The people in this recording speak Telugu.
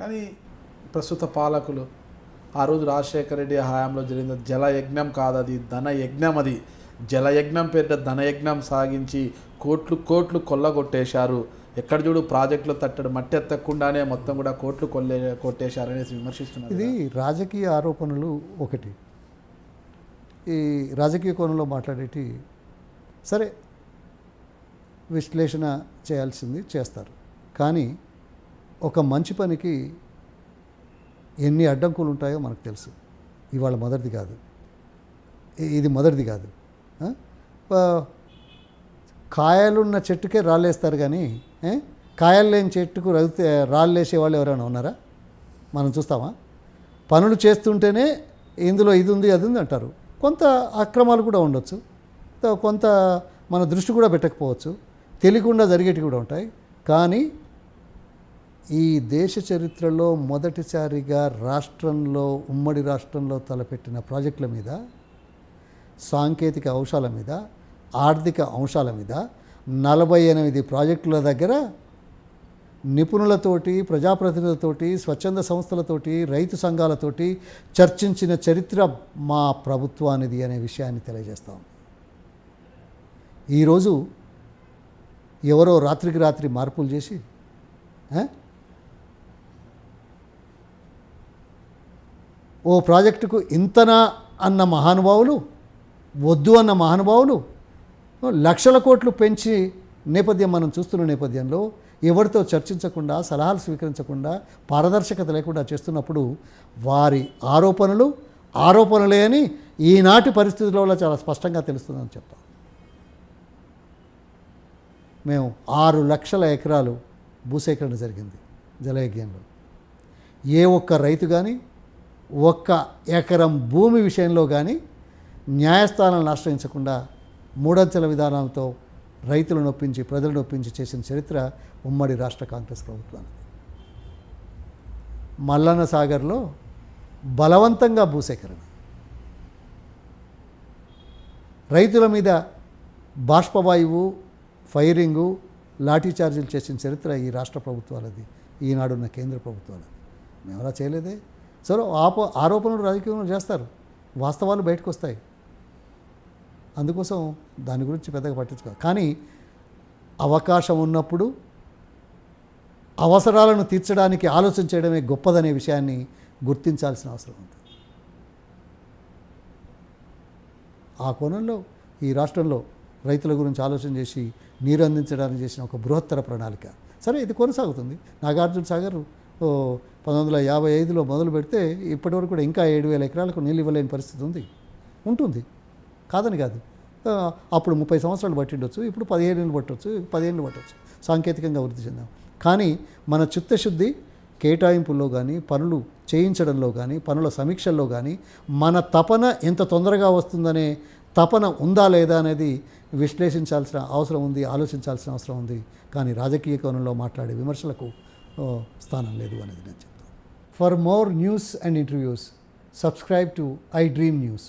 కానీ ప్రస్తుత పాలకులు ఆ రోజు రాజశేఖర రెడ్డి హయాంలో జరిగిన జలయజ్ఞం కాదు అది ధనయజ్ఞం అది జలయజ్ఞం పేరిట ధనయజ్ఞం సాగించి కోట్లు కోట్లు కొల్లగొట్టేశారు ఎక్కడ చూడు ప్రాజెక్టులు తట్టడు మట్టి ఎత్తకుండానే మొత్తం కూడా కోట్లు కొల్లే కొట్టేశారనేసి విమర్శిస్తున్నారు ఇది రాజకీయ ఆరోపణలు ఒకటి ఈ రాజకీయ కోణంలో మాట్లాడేటి సరే విశ్లేషణ చేయాల్సింది చేస్తారు కానీ ఒక మంచి పనికి ఎన్ని అడ్డంకులు ఉంటాయో మనకు తెలుసు ఇవాళ మొదటిది కాదు ఇది మొదటిది కాదు కాయలున్న చెట్టుకే రాళ్ళేస్తారు కానీ కాయలు లేని చెట్టుకు రగితే రాళ్ళేసే వాళ్ళు ఎవరైనా ఉన్నారా మనం చూస్తామా పనులు చేస్తుంటేనే ఇందులో ఇది ఉంది అది ఉంది అంటారు కొంత అక్రమాలు కూడా ఉండొచ్చు కొంత మన దృష్టి కూడా పెట్టకపోవచ్చు తెలియకుండా జరిగేటివి కూడా ఉంటాయి కానీ ఈ దేశ చరిత్రలో మొదటిసారిగా రాష్ట్రంలో ఉమ్మడి రాష్ట్రంలో తలపెట్టిన ప్రాజెక్టుల మీద సాంకేతిక అంశాల మీద ఆర్థిక అంశాల మీద నలభై ఎనిమిది ప్రాజెక్టుల దగ్గర నిపుణులతోటి ప్రజాప్రతినిధులతోటి స్వచ్ఛంద సంస్థలతోటి రైతు సంఘాలతోటి చర్చించిన చరిత్ర మా ప్రభుత్వానిది అనే విషయాన్ని తెలియజేస్తాం ఈరోజు ఎవరో రాత్రికి రాత్రి మార్పులు చేసి ఓ ప్రాజెక్టుకు ఇంతనా అన్న మహానుభావులు వద్దు అన్న మహానుభావులు లక్షల కోట్లు పెంచి నేపథ్యం మనం చూస్తున్న నేపథ్యంలో ఎవరితో చర్చించకుండా సలహాలు స్వీకరించకుండా పారదర్శకత లేకుండా చేస్తున్నప్పుడు వారి ఆరోపణలు ఆరోపణలే అని ఈనాటి పరిస్థితుల వల్ల చాలా స్పష్టంగా తెలుస్తుందని చెప్పాం మేము ఆరు లక్షల ఎకరాలు భూసేకరణ జరిగింది జలయజ్ఞంలో ఏ ఒక్క రైతు కానీ ఒక్క ఎకరం భూమి విషయంలో కానీ న్యాయస్థానాలను ఆశ్రయించకుండా మూడంచెల విధానంతో రైతులను నొప్పించి ప్రజలను ఒప్పించి చేసిన చరిత్ర ఉమ్మడి రాష్ట్ర కాంగ్రెస్ ప్రభుత్వానికి మల్లన్న సాగర్లో బలవంతంగా భూసేకరణ రైతుల మీద బాష్పవాయువు ఫైరింగు లాఠీ ఛార్జీలు చేసిన చరిత్ర ఈ రాష్ట్ర ప్రభుత్వాలది ఈనాడున్న కేంద్ర ప్రభుత్వాలది మేము అలా చేయలేదే సరే ఆప ఆరోపణలు రాజకీయంలో చేస్తారు వాస్తవాలు బయటకు వస్తాయి అందుకోసం దాని గురించి పెద్దగా పట్టించుకో కానీ అవకాశం ఉన్నప్పుడు అవసరాలను తీర్చడానికి ఆలోచన చేయడమే గొప్పదనే విషయాన్ని గుర్తించాల్సిన అవసరం ఉంది ఆ కోణంలో ఈ రాష్ట్రంలో రైతుల గురించి ఆలోచన చేసి నీరు అందించడానికి చేసిన ఒక బృహత్తర ప్రణాళిక సరే ఇది కొనసాగుతుంది నాగార్జున సాగర్ పంతొమ్మిది వందల యాభై ఐదులో మొదలు పెడితే ఇప్పటివరకు కూడా ఇంకా ఏడు వేల ఎకరాలకు నీళ్ళు ఇవ్వలేని పరిస్థితి ఉంది ఉంటుంది కాదని కాదు అప్పుడు ముప్పై సంవత్సరాలు పట్టిండొచ్చు ఇప్పుడు పదిహేను ఏళ్ళు పట్టవచ్చు పదిహేను పట్టవచ్చు సాంకేతికంగా వృద్ధి చెందాం కానీ మన చిత్తశుద్ధి కేటాయింపుల్లో కానీ పనులు చేయించడంలో కానీ పనుల సమీక్షల్లో కానీ మన తపన ఎంత తొందరగా వస్తుందనే తపన ఉందా లేదా అనేది విశ్లేషించాల్సిన అవసరం ఉంది ఆలోచించాల్సిన అవసరం ఉంది కానీ రాజకీయ కోణంలో మాట్లాడే విమర్శలకు స్థానం లేదు అనేది నేను చెప్తాను for more news and interviews subscribe to I dream news